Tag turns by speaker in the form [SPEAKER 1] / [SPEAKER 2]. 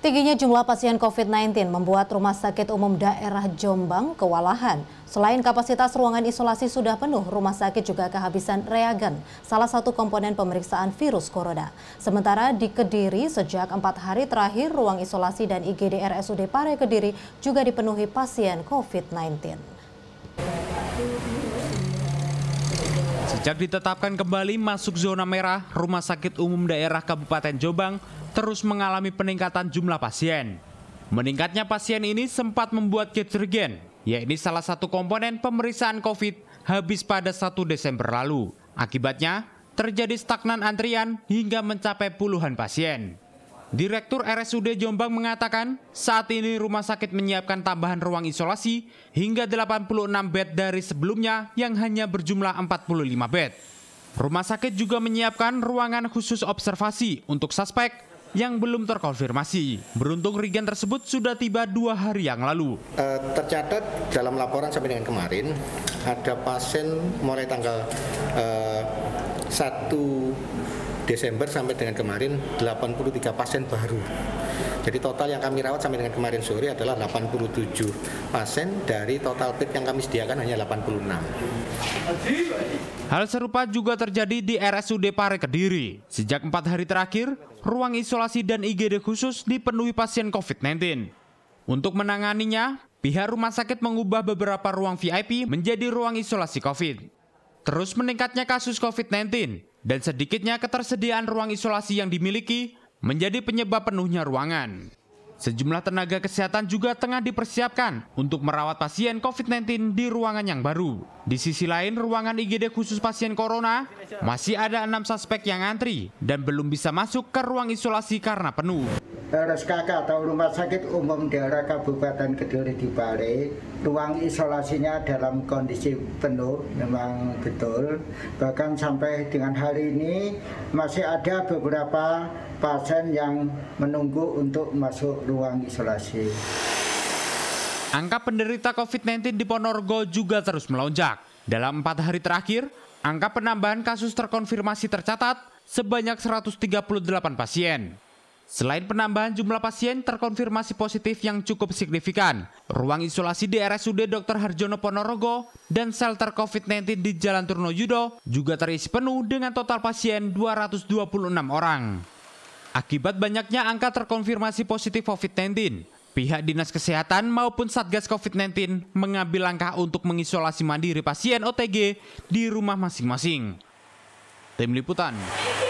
[SPEAKER 1] Tingginya jumlah pasien COVID-19 membuat Rumah Sakit Umum Daerah Jombang kewalahan. Selain kapasitas ruangan isolasi sudah penuh, rumah sakit juga kehabisan reagen, salah satu komponen pemeriksaan virus corona. Sementara di Kediri, sejak empat hari terakhir, ruang isolasi dan IGD RSUD Pare Kediri juga dipenuhi pasien COVID-19.
[SPEAKER 2] Sejak ditetapkan kembali masuk zona merah, Rumah Sakit Umum Daerah Kabupaten Jombang terus mengalami peningkatan jumlah pasien. Meningkatnya pasien ini sempat membuat Ketrigen, yakni salah satu komponen pemeriksaan COVID, habis pada 1 Desember lalu. Akibatnya, terjadi stagnan antrian hingga mencapai puluhan pasien. Direktur RSUD Jombang mengatakan, saat ini rumah sakit menyiapkan tambahan ruang isolasi hingga 86 bed dari sebelumnya yang hanya berjumlah 45 bed. Rumah sakit juga menyiapkan ruangan khusus observasi untuk suspek yang belum terkonfirmasi.
[SPEAKER 3] Beruntung Rigen tersebut sudah tiba dua hari yang lalu. E, tercatat dalam laporan sampai dengan kemarin, ada pasien mulai tanggal e, eh, 1 Desember sampai dengan kemarin 83 pasien baru. Jadi total yang kami rawat sampai dengan kemarin sore adalah 87 pasien dari total bed yang kami sediakan hanya 86. Hal serupa juga terjadi di RSUD
[SPEAKER 2] Pare Kediri. Sejak empat hari terakhir, ruang isolasi dan IGD khusus dipenuhi pasien COVID-19. Untuk menanganinya, pihak rumah sakit mengubah beberapa ruang VIP menjadi ruang isolasi COVID. Terus meningkatnya kasus COVID-19, dan sedikitnya ketersediaan ruang isolasi yang dimiliki menjadi penyebab penuhnya ruangan. Sejumlah tenaga kesehatan juga tengah dipersiapkan untuk merawat pasien COVID-19 di ruangan yang baru. Di sisi lain, ruangan IGD khusus pasien corona masih ada enam suspek yang antri dan belum bisa masuk ke ruang isolasi karena penuh.
[SPEAKER 4] RSKK atau Rumah Sakit Umum Daerah Kabupaten Kediri di Bali, ruang isolasinya dalam kondisi penuh memang betul. Bahkan sampai dengan hari ini masih ada beberapa pasien yang menunggu untuk masuk ruang isolasi.
[SPEAKER 2] Angka penderita COVID-19 di Ponorogo juga terus melonjak. Dalam empat hari terakhir, angka penambahan kasus terkonfirmasi tercatat sebanyak 138 pasien. Selain penambahan jumlah pasien terkonfirmasi positif yang cukup signifikan, ruang isolasi di RSUD Dr. Harjono Ponorogo dan shelter COVID-19 di Jalan Turno Yudo juga terisi penuh dengan total pasien 226 orang. Akibat banyaknya angka terkonfirmasi positif COVID-19, Pihak Dinas Kesehatan maupun Satgas COVID-19 mengambil langkah untuk mengisolasi mandiri pasien OTG di rumah masing-masing. Tim Liputan.